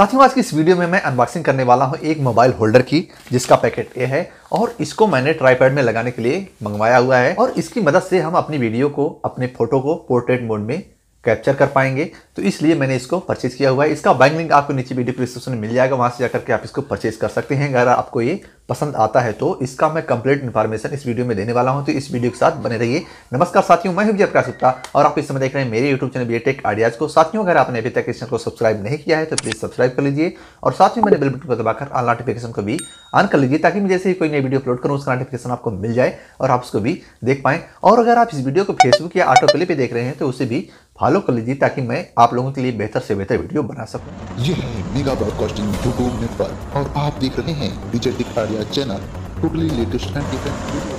साथियों आज की इस वीडियो में मैं अनबॉक्सिंग करने वाला हूं एक मोबाइल होल्डर की जिसका पैकेट ये है और इसको मैंने ट्राईपैड में लगाने के लिए मंगवाया हुआ है और इसकी मदद से हम अपनी वीडियो को अपने फोटो को पोर्ट्रेट मोड में कैप्चर कर पाएंगे तो इसलिए मैंने इसको परचेज किया हुआ है इसका बैंक लिंक आपको नीचे वीडियो डिस्क्रिप्शन में मिल जाएगा वहाँ से जाकर के आप इसको परचेज कर सकते हैं अगर आपको ये पसंद आता है तो इसका मैं कंप्लीट इन्फॉर्मेशन इस वीडियो में देने वाला हूं तो इस वीडियो के साथ बने रहिए नमस्कार साथियों मैं हूं प्रकाश गुप्ता और आप इस समय देख रहे हैं मेरे यूट्यूब चैनल बीटेक आइडियाज को साथियों अगर आपने अभी तक इस चैनल को सब्सक्राइब नहीं किया है तो प्लीज़ सब्सक्राइब कर लीजिए और साथ ही मैंने बिल बटन को दबाकर ऑल नोटिफिकेशन को भी ऑन कर लीजिए ताकि मैं जैसे ही कोई नई वीडियो अपलोड करूँ उसका नोटिफिकेशन आपको मिल जाए और आप उसको भी देख पाए और अगर आप इस वीडियो को फेसबुक या ऑटो प्ले पर देख रहे हैं तो उसे भी फॉलो कर लीजिए ताकि मैं आप लोगों के लिए बेहतर से बेहतर वीडियो बना सकूँ ये है मेगा ब्रॉडकास्टिंग यूट्यूब नेटवर्क और आप देख रहे हैं Vijay our channel totally latest and different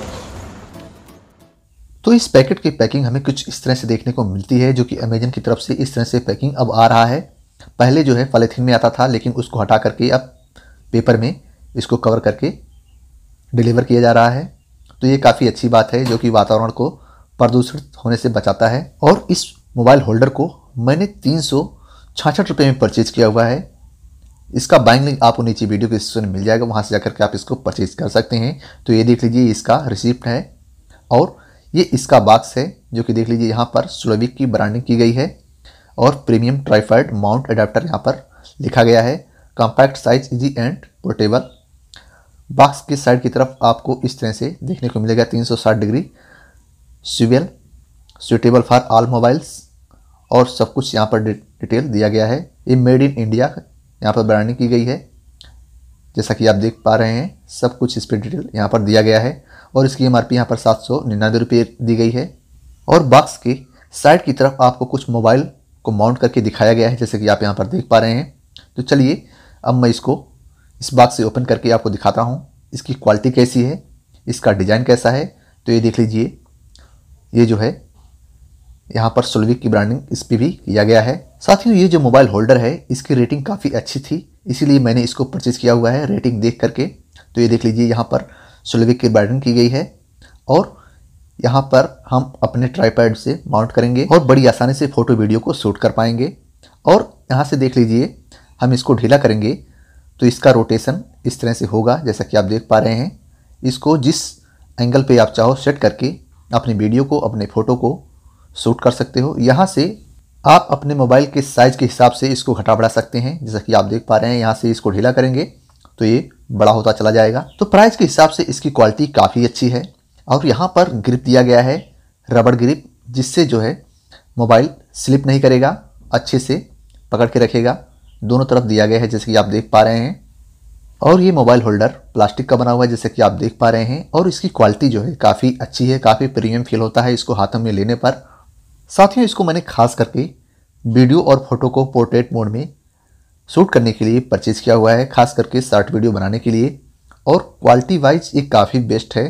तो इस पैकेट की पैकिंग हमें कुछ इस तरह से देखने को मिलती है जो कि अमेजन की तरफ से इस तरह से पैकिंग अब आ रहा है पहले जो है पॉलीथीन में आता था लेकिन उसको हटा करके अब पेपर में इसको कवर करके डिलीवर किया जा रहा है तो ये काफ़ी अच्छी बात है जो कि वातावरण को प्रदूषित होने से बचाता है और इस मोबाइल होल्डर को मैंने तीन सौ में परचेज़ किया हुआ है इसका बाइंग लिंक आपको नीचे वीडियो के डिस्क्रिप्शन में मिल जाएगा वहाँ से जाकर के आप इसको परचेज कर सकते हैं तो ये देख लीजिए इसका रिसिप्ट है और ये इसका बॉक्स है जो कि देख लीजिए यहाँ पर सुलविक की ब्रांडिंग की गई है और प्रीमियम ट्राइफाइड माउंट अडाप्टर यहाँ पर लिखा गया है compact size easy and portable box के साइड की तरफ आपको इस तरह से देखने को मिलेगा 360 degree swivel suitable for all mobiles और सब कुछ यहाँ पर डिटेल दिया गया है ये मेड इन इंडिया यहाँ पर ब्रांडिंग की गई है जैसा कि आप देख पा रहे हैं सब कुछ इस पर डिटेल यहाँ पर दिया गया है और इसकी एम आर पी यहाँ पर सात सौ निन्यानवे रुपये दी गई है और बॉक्स की साइड की तरफ आपको कुछ मोबाइल को माउंट करके दिखाया गया है जैसे कि आप यहाँ पर देख पा रहे हैं तो चलिए अब मैं इसको इस बॉक्स से ओपन करके आपको दिखाता हूँ इसकी क्वालिटी कैसी है इसका डिज़ाइन कैसा है तो ये देख लीजिए ये जो है यहाँ पर सोलविक की ब्रांडिंग इस पर भी किया गया है साथियों ये जो मोबाइल होल्डर है इसकी रेटिंग काफ़ी अच्छी थी इसीलिए मैंने इसको परचेज़ किया हुआ है रेटिंग देख करके तो ये देख लीजिए यहाँ पर सोलविक की ब्रांडिंग की गई है और यहाँ पर हम अपने ट्राईपैड से माउंट करेंगे और बड़ी आसानी से फ़ोटो वीडियो को शूट कर पाएंगे और यहाँ से देख लीजिए हम इसको ढीला करेंगे तो इसका रोटेशन इस तरह से होगा जैसा कि आप देख पा रहे हैं इसको जिस एंगल पे आप चाहो सेट करके अपनी वीडियो को अपने फ़ोटो को सूट कर सकते हो यहाँ से आप अपने मोबाइल के साइज़ के हिसाब से इसको घटा बढ़ा सकते हैं जैसा कि आप देख पा रहे हैं यहाँ से इसको ढीला करेंगे तो ये बड़ा होता चला जाएगा तो प्राइस के हिसाब से इसकी क्वालिटी काफ़ी अच्छी है और यहाँ पर ग्रिप दिया गया है रबड़ ग्रिप जिससे जो है मोबाइल स्लिप नहीं करेगा अच्छे से पकड़ के रखेगा दोनों तरफ दिया गया है जैसे कि आप देख पा रहे हैं और ये मोबाइल होल्डर प्लास्टिक का बना हुआ है जैसे कि आप देख पा रहे हैं और इसकी क्वालिटी जो है काफ़ी अच्छी है काफ़ी प्रीमियम फील होता है इसको हाथों में लेने पर साथियों इसको मैंने खास करके वीडियो और फोटो को पोर्ट्रेट मोड में शूट करने के लिए परचेज़ किया हुआ है खास करके शार्ट वीडियो बनाने के लिए और क्वालिटी वाइज ये काफ़ी बेस्ट है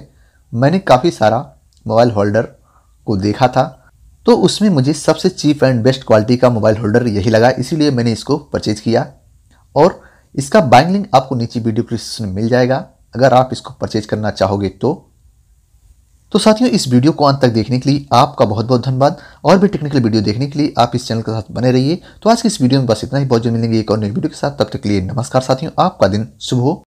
मैंने काफ़ी सारा मोबाइल होल्डर को देखा था तो उसमें मुझे सबसे चीप एंड बेस्ट क्वालिटी का मोबाइल होल्डर यही लगा इसीलिए मैंने इसको परचेज़ किया और इसका बाइंग लिंक आपको नीचे वीडियो डिस्क्रिप्शन में मिल जाएगा अगर आप इसको परचेज करना चाहोगे तो तो साथियों इस वीडियो को अंत तक देखने के लिए आपका बहुत बहुत धन्यवाद और भी टेक्निकल वीडियो देखने के लिए आप इस चैनल के साथ बने रहिए तो आज की इस वीडियो में बस इतना ही बहुत जल्द मिलेंगे एक और नई वीडियो के साथ तब तक के लिए नमस्कार साथियों आपका दिन शुभ हो